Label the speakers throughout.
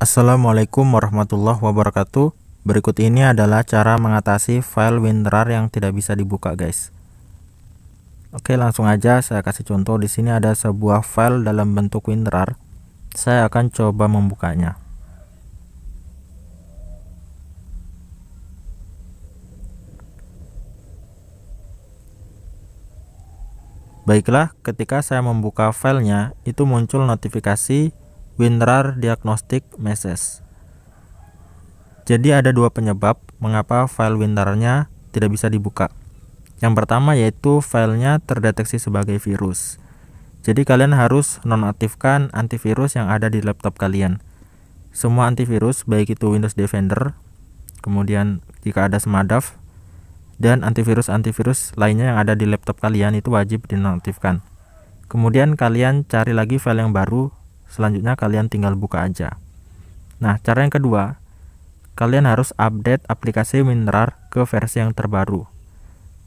Speaker 1: Assalamualaikum warahmatullahi wabarakatuh. Berikut ini adalah cara mengatasi file WinRAR yang tidak bisa dibuka, guys. Oke, langsung aja saya kasih contoh. Di sini ada sebuah file dalam bentuk WinRAR. Saya akan coba membukanya. Baiklah, ketika saya membuka filenya, itu muncul notifikasi Winrar Diagnostic Messages. Jadi ada dua penyebab mengapa file Winrar-nya tidak bisa dibuka. Yang pertama yaitu filenya terdeteksi sebagai virus. Jadi kalian harus nonaktifkan antivirus yang ada di laptop kalian. Semua antivirus baik itu Windows Defender, kemudian jika ada Smadav dan antivirus-antivirus lainnya yang ada di laptop kalian itu wajib dinonaktifkan. Kemudian kalian cari lagi file yang baru Selanjutnya kalian tinggal buka aja. Nah, cara yang kedua, kalian harus update aplikasi WinRAR ke versi yang terbaru.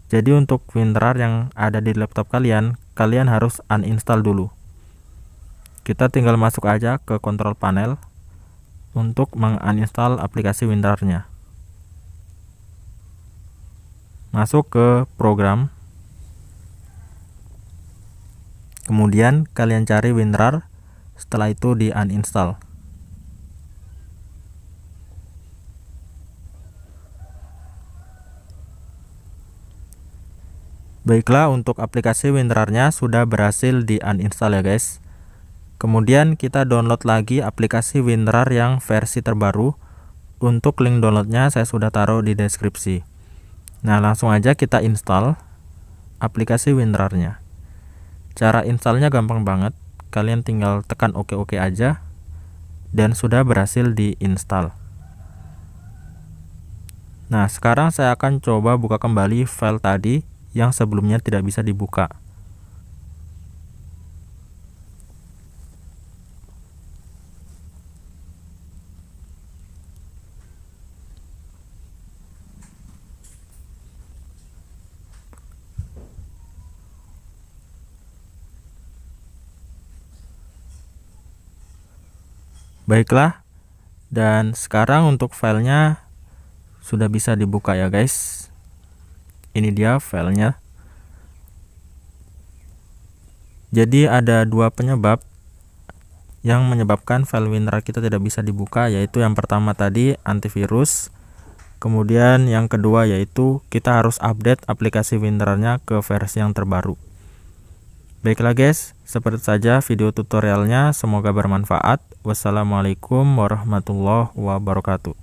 Speaker 1: Jadi untuk WinRAR yang ada di laptop kalian, kalian harus uninstall dulu. Kita tinggal masuk aja ke kontrol panel untuk menguninstall aplikasi WinRAR-nya. Masuk ke program. Kemudian kalian cari WinRAR setelah itu di uninstall Baiklah untuk aplikasi WinRAR-nya sudah berhasil di uninstall ya guys. Kemudian kita download lagi aplikasi WinRAR yang versi terbaru. Untuk link downloadnya saya sudah taruh di deskripsi. Nah langsung aja kita install aplikasi WinRAR-nya. Cara installnya gampang banget kalian tinggal tekan OK OK aja dan sudah berhasil diinstal nah sekarang saya akan coba buka kembali file tadi yang sebelumnya tidak bisa dibuka Baiklah, dan sekarang untuk filenya sudah bisa dibuka ya guys. Ini dia filenya. Jadi ada dua penyebab yang menyebabkan file WinRAR kita tidak bisa dibuka yaitu yang pertama tadi antivirus kemudian yang kedua yaitu kita harus update aplikasi WinRAR-nya ke versi yang terbaru Baiklah guys, seperti saja video tutorialnya, semoga bermanfaat. Wassalamualaikum warahmatullahi wabarakatuh.